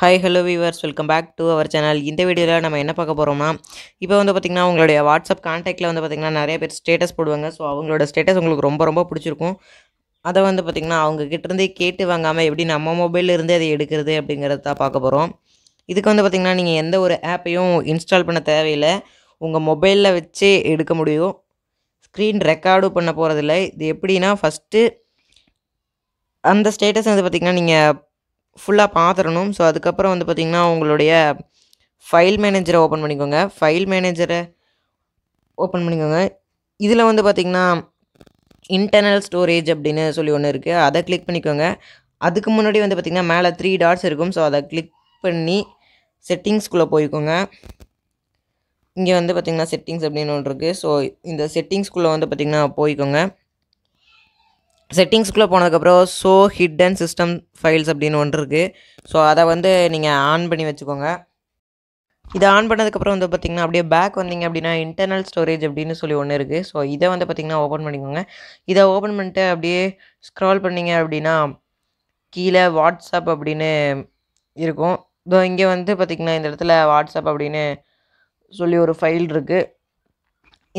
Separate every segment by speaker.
Speaker 1: hi hello viewers welcome back to our channel இந்த வீடியோவில் நம்ம என்ன பார்க்க போகிறோம்னா இப்போ வந்து பார்த்திங்கன்னா உங்களுடைய வாட்ஸ்அப் காண்டாக்டில் வந்து பார்த்திங்கன்னா நிறைய பேர் ஸ்டேட்டஸ் போடுவாங்க ஸோ அவங்களோட ஸ்டேட்டஸ் உங்களுக்கு ரொம்ப ரொம்ப பிடிச்சிருக்கும் அதை வந்து பார்த்திங்கன்னா அவங்கக்கிட்டேருந்து கேட்டு வாங்காமல் எப்படி நம்ம மொபைல்லேருந்து அதை எடுக்கிறது அப்படிங்கிறத தான் பார்க்க போகிறோம் இதுக்கு வந்து பார்த்திங்கன்னா நீங்கள் எந்த ஒரு ஆப்பையும் இன்ஸ்டால் பண்ண தேவையில்லை உங்கள் மொபைலில் வச்சே எடுக்க முடியும் ஸ்க்ரீன் ரெக்கார்டும் பண்ண போகிறதில்ல இது எப்படின்னா ஃபஸ்ட்டு அந்த ஸ்டேட்டஸ் வந்து பார்த்திங்கன்னா நீங்கள் ஃபுல்லாக பார்த்துடணும் ஸோ அதுக்கப்புறம் வந்து பார்த்திங்கன்னா உங்களுடைய ஃபைல் மேனேஜரை ஓப்பன் பண்ணிக்கோங்க ஃபைல் மேனேஜரை ஓப்பன் பண்ணிக்கோங்க இதில் வந்து பார்த்திங்கன்னா இன்டர்னல் ஸ்டோரேஜ் அப்படின்னு சொல்லி ஒன்று இருக்குது அதை கிளிக் பண்ணிக்கோங்க அதுக்கு முன்னாடி வந்து பார்த்திங்கன்னா மேலே த்ரீ டாட்ஸ் இருக்கும் ஸோ அதை கிளிக் பண்ணி செட்டிங்ஸ்குள்ளே போய்க்கோங்க இங்கே வந்து பார்த்திங்கன்னா செட்டிங்ஸ் அப்படின்னு ஒன்று இருக்குது ஸோ இந்த செட்டிங்ஸ்குள்ளே வந்து பார்த்திங்கன்னா போய்க்கோங்க செட்டிங்ஸ்குள்ளே போனதுக்கப்புறம் ஸோ ஹிட்டன் சிஸ்டம் ஃபைல்ஸ் அப்படின்னு ஒன்று இருக்குது ஸோ அதை வந்து நீங்கள் ஆன் பண்ணி வச்சுக்கோங்க இதை ஆன் பண்ணதுக்கப்புறம் வந்து பார்த்திங்கன்னா அப்படியே பேக் வந்தீங்க அப்படின்னா இன்டர்னல் ஸ்டோரேஜ் அப்படின்னு சொல்லி ஒன்று இருக்குது ஸோ இதை வந்து பார்த்திங்கன்னா ஓப்பன் பண்ணிக்கோங்க இதை ஓப்பன் பண்ணிட்டு அப்படியே ஸ்க்ரால் பண்ணிங்க அப்படின்னா கீழே வாட்ஸ்அப் அப்படின்னு இருக்கும் இதோ இங்கே வந்து பார்த்திங்கன்னா இந்த இடத்துல வாட்ஸ்அப் அப்படின்னு சொல்லி ஒரு ஃபைல் இருக்குது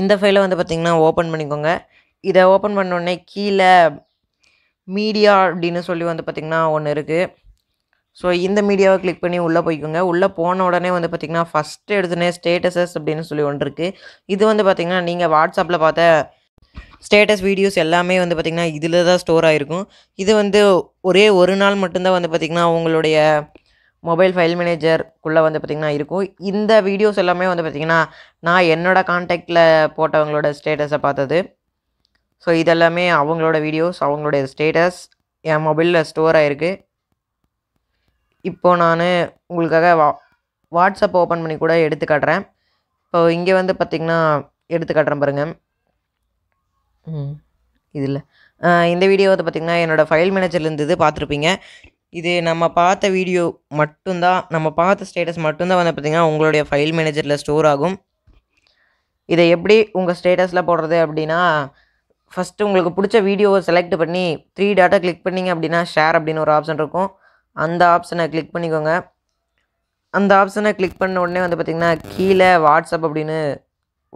Speaker 1: இந்த ஃபைலை வந்து பார்த்திங்கன்னா ஓப்பன் பண்ணிக்கோங்க இதை ஓப்பன் பண்ணோடனே கீழே மீடியா அப்படின்னு சொல்லி வந்து பார்த்திங்கன்னா ஒன்று இருக்குது ஸோ இந்த மீடியாவை கிளிக் பண்ணி உள்ளே போய்க்கோங்க உள்ளே போன உடனே வந்து பார்த்திங்கன்னா ஃபஸ்ட்டு எடுத்துனே ஸ்டேட்டஸஸ் அப்படின்னு சொல்லி ஒன்று இருக்குது இது வந்து பார்த்திங்கன்னா நீங்கள் வாட்ஸ்அப்பில் பார்த்த ஸ்டேட்டஸ் வீடியோஸ் எல்லாமே வந்து பார்த்திங்கன்னா இதில் தான் ஸ்டோர் ஆகிருக்கும் இது வந்து ஒரே ஒரு நாள் மட்டும்தான் வந்து பார்த்திங்கன்னா உங்களுடைய மொபைல் ஃபைல் மேனேஜருக்குள்ளே வந்து பார்த்திங்கன்னா இருக்கும் இந்த வீடியோஸ் எல்லாமே வந்து பார்த்திங்கன்னா நான் என்னோடய கான்டாக்டில் போட்டவங்களோட ஸ்டேட்டஸை பார்த்தது ஸோ இதெல்லாமே அவங்களோட வீடியோஸ் அவங்களோட ஸ்டேட்டஸ் என் மொபைலில் ஸ்டோர் ஆகிருக்கு இப்போது நான் உங்களுக்காக வா வாட்ஸ்அப் ஓப்பன் பண்ணி கூட எடுத்து காட்டுறேன் இப்போது இங்கே வந்து பார்த்திங்கன்னா எடுத்து காட்டுறேன் பாருங்கள் இதில் இந்த வீடியோ வந்து பார்த்திங்கன்னா என்னோடய ஃபைல் மேனேஜர்லேருந்து இது பார்த்துருப்பீங்க இது நம்ம பார்த்த வீடியோ மட்டும்தான் நம்ம பார்த்த ஸ்டேட்டஸ் மட்டும்தான் வந்து பார்த்திங்கன்னா உங்களுடைய ஃபைல் மேனேஜரில் ஸ்டோர் ஆகும் இதை எப்படி உங்கள் ஸ்டேட்டஸில் போடுறது அப்படின்னா ஃபஸ்ட்டு உங்களுக்கு பிடிச்ச வீடியோவை செலக்ட் பண்ணி த்ரீ டாட்டா கிளிக் பண்ணிங்க அப்படின்னா ஷேர் அப்படின்னு ஒரு ஆப்ஷன் இருக்கும் அந்த ஆப்ஷனை கிளிக் பண்ணிக்கோங்க அந்த ஆப்ஷனை கிளிக் பண்ண உடனே வந்து பார்த்திங்கன்னா கீழே வாட்ஸ்அப் அப்படின்னு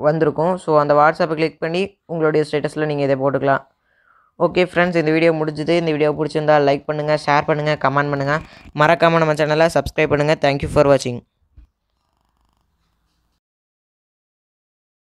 Speaker 1: வந்திருக்கும் ஸோ அந்த வாட்ஸ்அப்பை கிளிக் பண்ணி உங்களுடைய ஸ்டேட்டஸில் நீங்கள் இதை போட்டுக்கலாம் ஓகே ஃப்ரெண்ட்ஸ் இந்த வீடியோ முடிஞ்சுது இந்த வீடியோ பிடிச்சிருந்தால் லைக் பண்ணுங்கள் ஷேர் பண்ணுங்கள் கமெண்ட் பண்ணுங்கள் மறக்காமல் நம்ம சேனலை சப்ஸ்கிரைப் பண்ணுங்கள் தேங்க்யூ ஃபார் வாட்சிங்